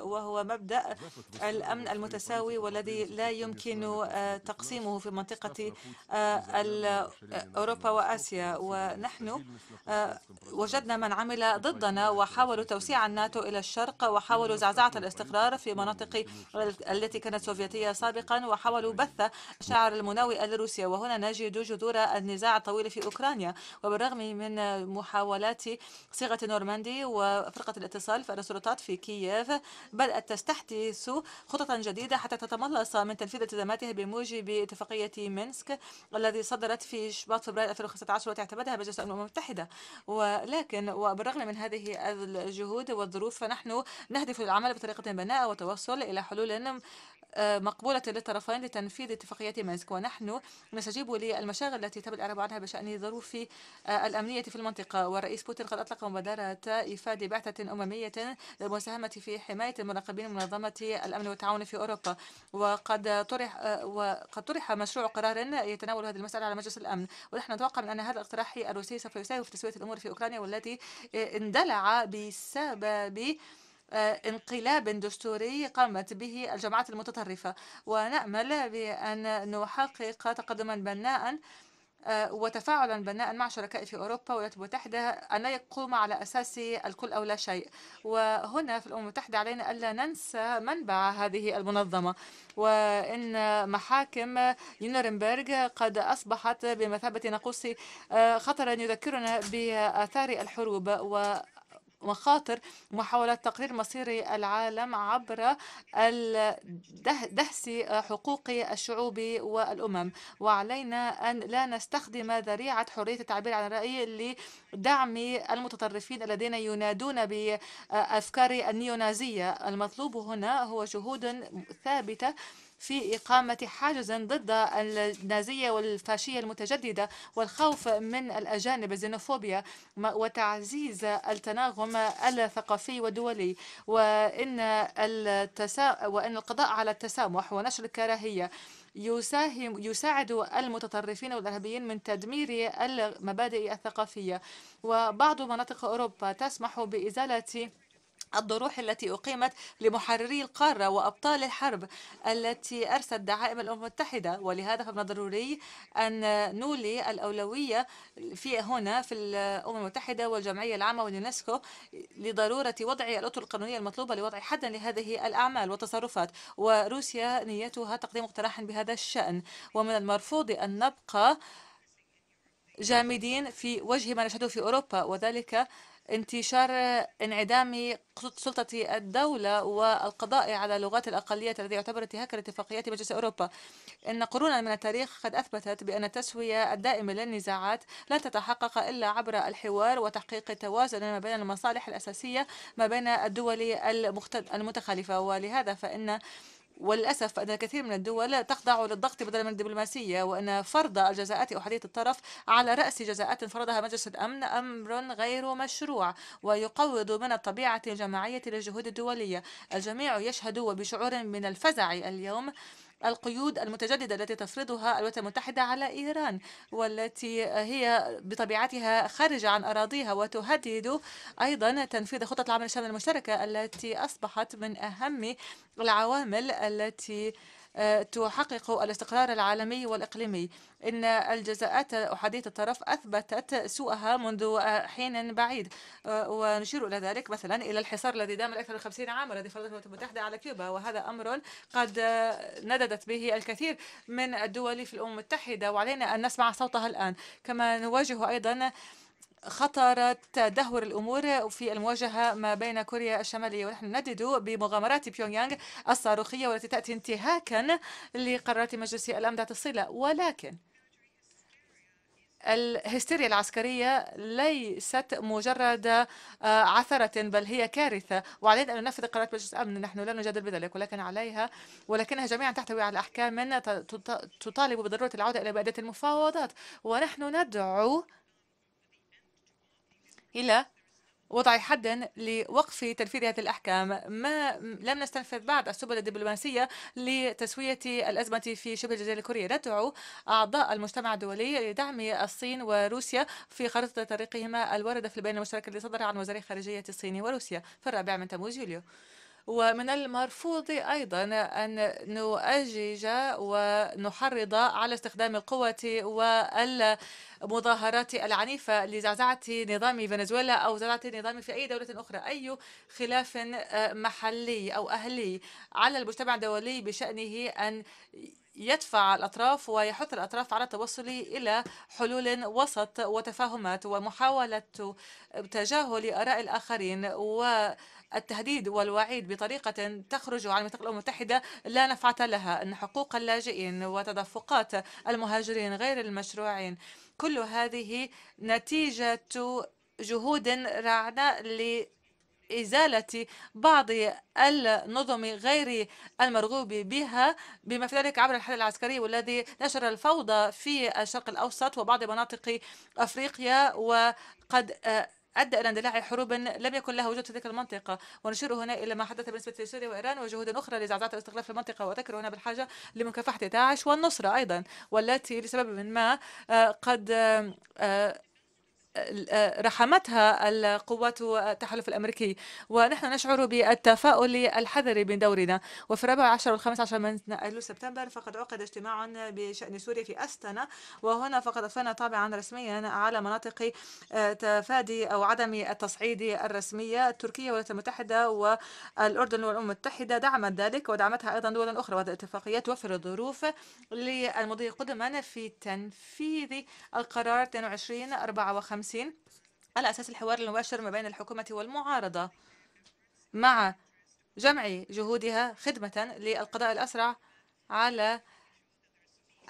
وهو مبدأ الأمن المتساوي والذي لا يمكن آه، تقسيمه في منطقة آه، آه، أوروبا وآسيا ونحن وجدنا من عمل ضدنا وحاولوا توسيع الناتو إلى الشرق وحاولوا زعزعة الاستقرار في مناطق التي كانت سوفيتية سابقا وحاولوا بث شعر المناوئة لروسيا وهنا نجد جذور النزاع الطويل في أوكرانيا وبالرغم من محاولات صيغة نورماندي وفرقة الاتصال فالسلطات السلطات في كييف بدأت تستحدث خططا جديدة حتى تتملص من تنفيذ التزاماتها بموجب اتفاقية منسك الذي صدرت في شباط فبراير 2015 والتي اعتمدها مجلس الأمم المتحدة ولكن وبالرغم من هذه الجهود والظروف فنحن نهدف للعمل بطريقة بناءة وتوصل إلى حلول مقبولة للطرفين لتنفيذ اتفاقية مينسك ونحن نستجيب للمشاغل التي تبعد الأعراب عنها بشأن ظروف آه، الأمنية في المنطقة والرئيس بوتين قد أطلق مبادرة إفادة بعثة أممية للمساهمة في حماية المراقبين من منظمة الأمن والتعاون في أوروبا وقد طرح آه، وقد طرح مشروع قرار يتناول هذه المسألة على مجلس الأمن ونحن نتوقع من أن هذا الاقتراح الروسي سوف يساهم في تسوية الأمور في أوكرانيا والذي آه، اندلع بسبب آه، انقلاب دستوري قامت به الجماعات المتطرفة ونأمل بأن نحقق تقدما بناء آه، وتفاعلا بناء مع شركاء في اوروبا والولايات المتحده ان يقوم على اساس الكل او لا شيء وهنا في الامم المتحده علينا الا ننسى منبع هذه المنظمه وان محاكم نيرنبرغ قد اصبحت بمثابه ناقوس آه، خطرا يذكرنا باثار الحروب و مخاطر محاولة تقرير مصير العالم عبر دهس حقوق الشعوب والأمم وعلينا أن لا نستخدم ذريعة حرية التعبير عن الرأي لدعم المتطرفين الذين ينادون بأفكار النيونازية المطلوب هنا هو جهود ثابتة في إقامة حاجز ضد النازية والفاشية المتجددة والخوف من الأجانب الزينوفوبيا وتعزيز التناغم الثقافي والدولي وإن, التسا... وإن القضاء على التسامح ونشر الكراهية يساهم يساعد المتطرفين والارهابيين من تدمير المبادئ الثقافيه وبعض مناطق اوروبا تسمح بازاله الضروح التي أقيمت لمحرري القارة وأبطال الحرب التي أرست دعائم الأمم المتحدة ولهذا فمن الضروري أن نولي الأولوية في هنا في الأمم المتحدة والجمعية العامة واليونسكو لضرورة وضع الأطر القانونية المطلوبة لوضع حد لهذه الأعمال والتصرفات وروسيا نيتها تقديم اقتراح بهذا الشأن ومن المرفوض أن نبقى جامدين في وجه ما نشهده في أوروبا وذلك انتشار انعدام سلطة الدولة والقضاء على لغات الأقليات الذي يعتبر انتهاكا لاتفاقيات مجلس أوروبا إن قرونا من التاريخ قد أثبتت بأن التسوية الدائمة للنزاعات لن تتحقق إلا عبر الحوار وتحقيق التوازن ما بين المصالح الأساسية ما بين الدول المتخالفة ولهذا فإن وللأسف أن الكثير من الدول تخضع للضغط بدلا من الدبلوماسية وأن فرض الجزاءات أحادية الطرف على رأس جزاءات فرضها مجلس الأمن أمر غير مشروع ويقوض من الطبيعة الجماعية للجهود الدولية الجميع يشهد وبشعور من الفزع اليوم القيود المتجددة التي تفرضها الولايات المتحدة على إيران والتي هي بطبيعتها خارجة عن أراضيها وتهدد أيضا تنفيذ خطة العمل الشامل المشتركة التي أصبحت من أهم العوامل التي آه، تحقق الاستقرار العالمي والإقليمي إن الجزاءات أحادية الطرف أثبتت سوءها منذ حين بعيد آه، ونشير إلى ذلك مثلا إلى الحصار الذي دام أكثر من 50 عاما الذي فرضته الولايات المتحدة على كوبا وهذا أمر قد نددت به الكثير من الدول في الأمم المتحدة وعلينا أن نسمع صوتها الآن كما نواجه أيضا خطر تدهور الأمور في المواجهة ما بين كوريا الشمالية ونحن ندد بمغامرات يانغ الصاروخية والتي تأتي انتهاكا لقرارات مجلس الأمن ذات الصلة ولكن الهستيريا العسكرية ليست مجرد عثرة بل هي كارثة وعلينا أن ننفذ قرارات مجلس الأمن نحن لا نجادل بذلك ولكن عليها ولكنها جميعا تحتوي على أحكام تطالب بضرورة العودة إلى بادية المفاوضات ونحن ندعو إلى وضع حد لوقف تنفيذ هذه الأحكام ما لم نستنفذ بعد السبل الدبلوماسية لتسوية الأزمة في شبه الجزيرة الكورية ندعو أعضاء المجتمع الدولي لدعم الصين وروسيا في خارطة طريقهما الواردة في البيان المشترك اللي صدر عن وزارة خارجية الصين وروسيا في الرابع من تموز يوليو ومن المرفوض أيضا أن نؤجج ونحرض على استخدام القوة والمظاهرات العنيفة لزعزعة نظام فنزويلا أو زعزعة نظام في أي دولة أخرى أي خلاف آه، محلي أو أهلي على المجتمع الدولي بشأنه أن يدفع الأطراف ويحث الأطراف على التوصل إلى حلول وسط وتفاهمات ومحاولة تجاهل آراء الآخرين والتهديد والوعيد بطريقة تخرج عن المنطقة المتحدة لا نفعة لها أن حقوق اللاجئين وتدفقات المهاجرين غير المشروعين كل هذه نتيجة جهود رعنا ل إزالة بعض النظم غير المرغوب بها بما في ذلك عبر الحل العسكري والذي نشر الفوضى في الشرق الأوسط وبعض مناطق أفريقيا وقد آه، أدى إلى اندلاع حروب لم يكن لها وجود في تلك المنطقة ونشير هنا إلى ما حدث بالنسبة لسوريا وإيران وجهود أخرى لزعزعة الاستقلال في المنطقة وذكر هنا بالحاجة لمكافحة داعش والنصرة أيضا والتي لسبب ما آه، قد آه، آه، رحمتها القوات التحالف الأمريكي ونحن نشعر بالتفاؤل الحذري من دورنا وفي الرابع عشر والخامس عشر من أيلول سبتمبر فقد عقد اجتماع بشأن سوريا في أستنا وهنا فقد أطفأنا طابعا رسميا على مناطق آه، تفادي أو عدم التصعيد الرسمية تركيا والولايات المتحدة والأردن والأمم المتحدة دعمت ذلك ودعمتها أيضا دول أخرى وهذه الاتفاقيات توفر الظروف للمضي قدما في تنفيذ القرار 22 54 50 على أساس الحوار المباشر ما بين الحكومة والمعارضة مع جمع جهودها خدمة للقضاء الأسرع على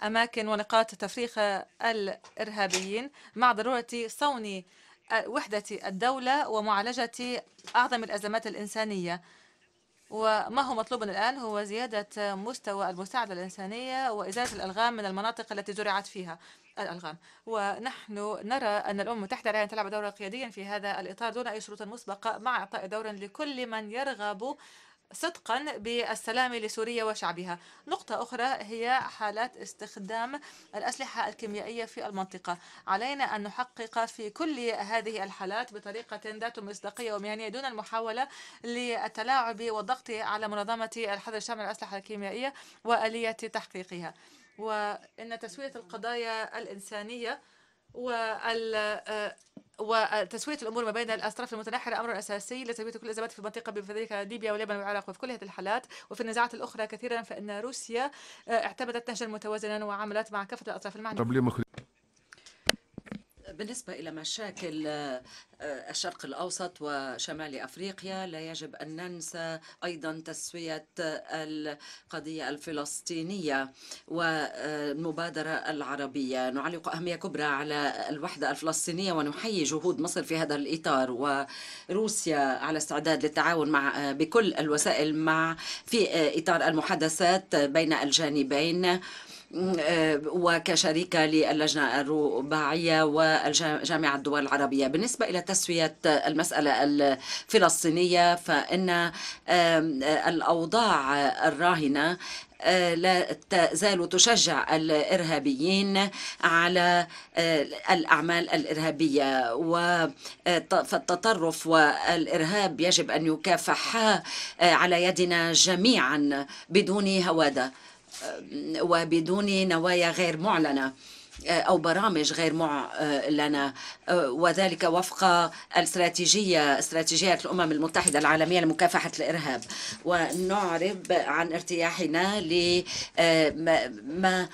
أماكن ونقاط تفريق الإرهابيين مع ضرورة صون وحدة الدولة ومعالجة أعظم الأزمات الإنسانية وما هو مطلوب الآن هو زيادة مستوى المساعدة الإنسانية وإزالة الألغام من المناطق التي زرعت فيها الألغام ونحن نرى أن الأمم المتحدة عليها أن تلعب دورا قياديا في هذا الإطار دون أي شروط مسبقة مع إعطاء دور لكل من يرغب صدقا بالسلام لسوريا وشعبها نقطة أخرى هي حالات استخدام الأسلحة الكيميائية في المنطقة علينا أن نحقق في كل هذه الحالات بطريقة ذات مصداقية ومهنية دون المحاولة للتلاعب والضغط على منظمة الحظر الشامل للأسلحة الكيميائية وآلية تحقيقها وإن تسوية القضايا الإنسانية وال آه، وتسوية الأمور ما بين الأطراف المتناحرة أمر أساسي لتسوية كل الأزمات في المنطقة ذلك ليبيا واليمن والعراق وفي كل هذه الحالات وفي النزاعات الأخرى كثيرا فإن روسيا آه، اعتمدت نهجا متوازنا وعملت مع كافة الأطراف المعنية بالنسبة إلى مشاكل آه، الشرق الأوسط وشمال أفريقيا لا يجب أن ننسى أيضا تسوية القضية الفلسطينية والمبادرة العربية نعلق أهمية كبرى على الوحدة الفلسطينية ونحيي جهود مصر في هذا الإطار وروسيا على استعداد للتعاون مع آه، بكل الوسائل مع في آه، إطار المحادثات بين الجانبين وكشريكة للجنة الرباعية وجامعة الدول العربية بالنسبة إلى تسوية المسألة الفلسطينية فإن الأوضاع الراهنة آه، لا تزال تشجع الإرهابيين على آه، الأعمال الإرهابية آه، فالتطرف والإرهاب يجب أن يكافح على يدنا جميعا بدون هواده وبدون نوايا غير معلنه آه، أو برامج غير معلنة آه، آه، وذلك وفق الاستراتيجية استراتيجية الأمم المتحدة العالمية لمكافحة الإرهاب ونعرب عن ارتياحنا لما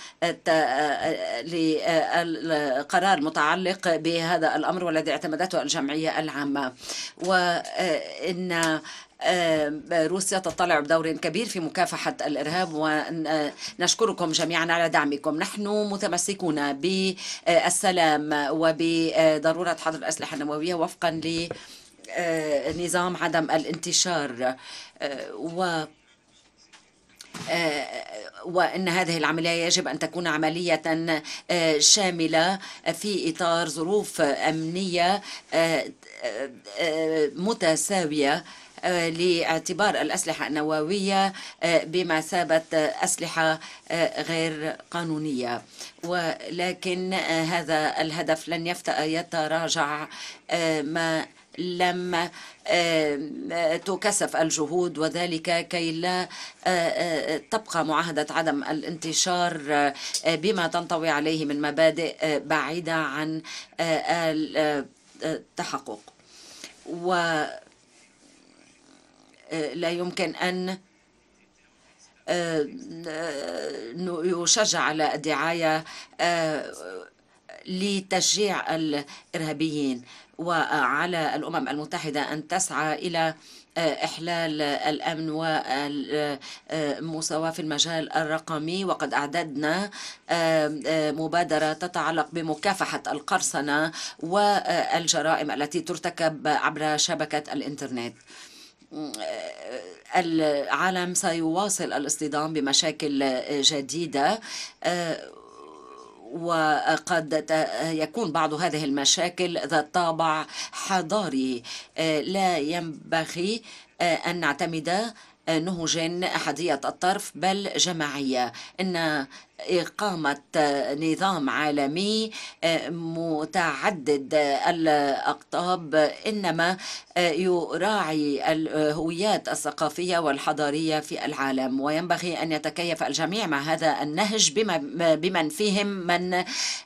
للقرار المتعلق بهذا الأمر والذي اعتمدته الجمعية العامة وإن آه، روسيا تطلع بدور كبير في مكافحة الإرهاب ونشكركم جميعا على دعمكم نحن متمسكون بالسلام وبضرورة حظر الأسلحة النووية وفقا لنظام عدم الانتشار آه، و آه، وأن هذه العملية يجب أن تكون عملية شاملة في إطار ظروف أمنية متساوية آه، لاعتبار الأسلحة النووية آه، بمثابة أسلحة آه، غير قانونية ولكن هذا الهدف لن يتراجع ما لم تكثف الجهود وذلك كي لا تبقى معاهدة عدم الانتشار بما تنطوي عليه من مبادئ بعيدة عن التحقق و لا يمكن أن آه، آه، يشجع على الدعاية آه، لتشجيع الإرهابيين وعلى الأمم المتحدة أن تسعى إلى إحلال الأمن والمساواة في المجال الرقمي وقد أعددنا مبادرة تتعلق بمكافحة القرصنة والجرائم التي ترتكب عبر شبكة الإنترنت العالم سيواصل الاصطدام بمشاكل جديدة آه، وقد يكون بعض هذه المشاكل ذات طابع حضاري آه، لا ينبغي آه، أن نعتمد نهجا أحدية الطرف بل جماعية إن إقامة نظام عالمي آه، متعدد الأقطاب إنما آه، يراعي الهويات الثقافية والحضارية في العالم وينبغي أن يتكيف الجميع مع هذا النهج بما بمن فيهم من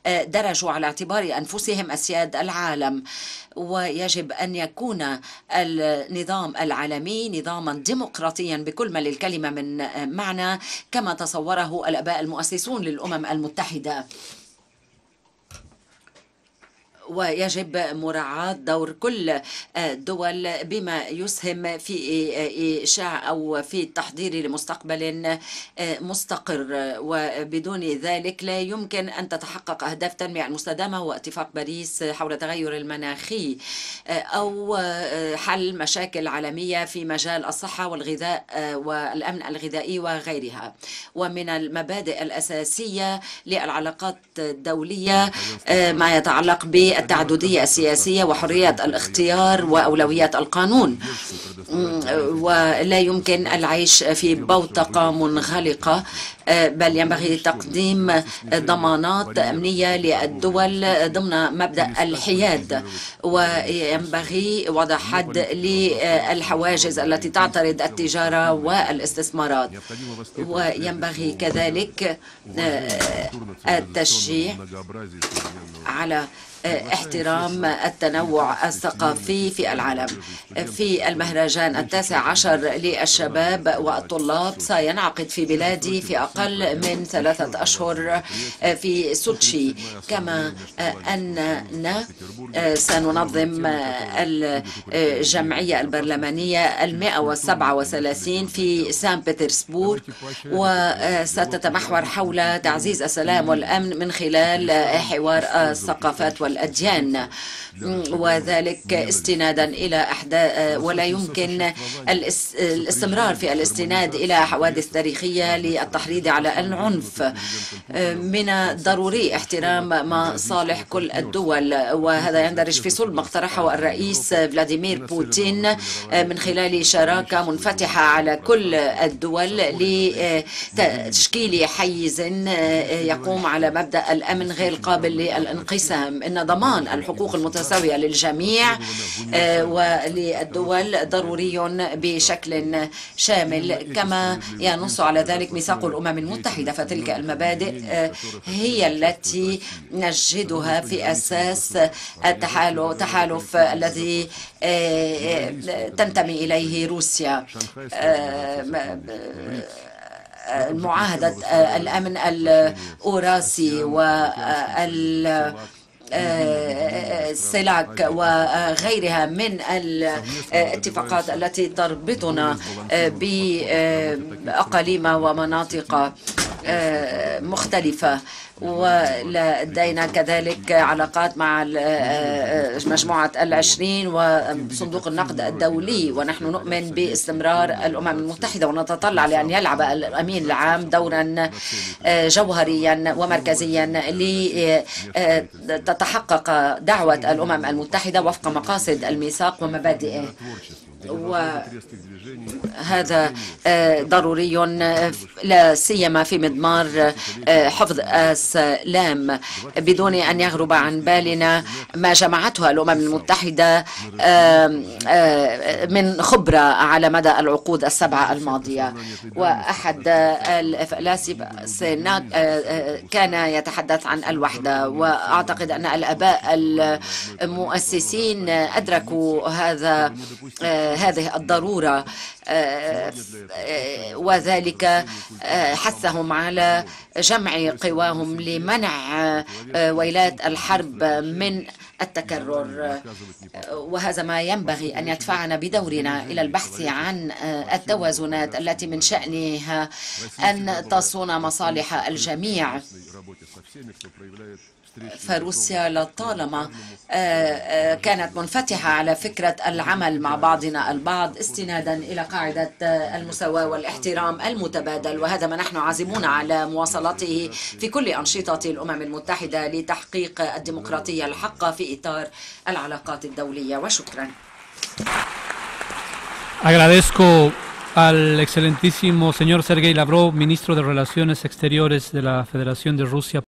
آه، درجوا على اعتبار أنفسهم أسياد العالم ويجب أن يكون النظام العالمي نظاما ديمقراطيا بكل ما للكلمة من معنى كما تصوره الأباء المؤسسين المدرسون للأمم المتحدة ويجب مراعاة دور كل الدول آه، بما يسهم في إشاع آه، آه، أو في التحضير لمستقبل مستقر وبدون ذلك لا يمكن أن تتحقق أهداف التنمية المستدامة واتفاق باريس حول التغير المناخي أو حل مشاكل عالمية في مجال الصحة والغذاء والأمن الغذائي وغيرها ومن المبادئ الأساسية للعلاقات الدولية ما يتعلق ب التعددية السياسية وحرية الاختيار وأولويات القانون ولا يمكن العيش في بوتقة منغلقة آه، بل ينبغي تقديم ضمانات أمنية للدول ضمن مبدأ الحياد وينبغي وضع حد للحواجز التي تعترض التجارة والاستثمارات وينبغي كذلك آه، التشجيع على آه، احترام التنوع الثقافي في العالم في المهرجان لجان التاسع عشر للشباب والطلاب سينعقد في بلادي في أقل من ثلاثة أشهر في سوتشي كما أننا سننظم الجمعية البرلمانية المائة والسبعة وثلاثين في سان بيترسبورغ وستتمحور حول تعزيز السلام والأمن من خلال حوار الثقافات والأديان وذلك استنادا إلى أحداث ولا يمكن عن الاستمرار في الاستناد إلى حوادث تاريخية للتحريض على العنف من الضروري احترام مصالح كل الدول وهذا يندرج في صلب ما اقترحه الرئيس فلاديمير بوتين من خلال شراكة منفتحة على كل الدول لتشكيل حيز يقوم على مبدأ الأمن غير قابل للانقسام إن ضمان الحقوق المتساوية للجميع وللدول ضروري دوري بشكل شامل كما ينص على ذلك ميثاق الأمم المتحدة فتلك المبادئ آه، هي التي نجدها في أساس التحالف الذي آه، تنتمي إليه روسيا آه، معاهدة الأمن الأوراسي وال آه، آه، سلاك وغيرها من الاتفاقات التي تربطنا آه، بأقاليم ومناطق آه، مختلفة ولدينا كذلك علاقات مع آه، مجموعة العشرين وصندوق النقد الدولي ونحن نؤمن باستمرار الأمم المتحدة ونتطلع لأن يلعب الأمين العام دورا آه، جوهريا ومركزيا لتتحقق دعوة الأمم المتحدة وفق مقاصد الميثاق ومبادئه و هذا آه، ضروري لا سيما في مضمار آه، حفظ السلام بدون أن يغرب عن بالنا ما جمعتها الأمم المتحدة آه، من خبرة على مدى العقود السبعة الماضية وأحد الفلاسفة كان يتحدث عن الوحدة وأعتقد أن الأباء المؤسسين أدركوا هذا هذه الضرورة آه، وذلك آه، حثهم على جمع قواهم لمنع آه، ويلات الحرب من التكرر وهذا ما ينبغي أن يدفعنا بدورنا إلى البحث عن التوازنات التي من شأنها أن تصون مصالح الجميع فروسيا لطالما آه، آه، كانت منفتحة على فكرة العمل مع بعضنا البعض استنادا إلى قاعدة آه، المساواة والاحترام المتبادل وهذا ما نحن عازمون على مواصلته في كل أنشطة الأمم المتحدة لتحقيق الديمقراطية الحقة في إطار العلاقات الدولية وشكرا Agradezco al excelentísimo señor Sergei Lavrov, ministro de Relaciones Exteriores de la Federación de Rusia.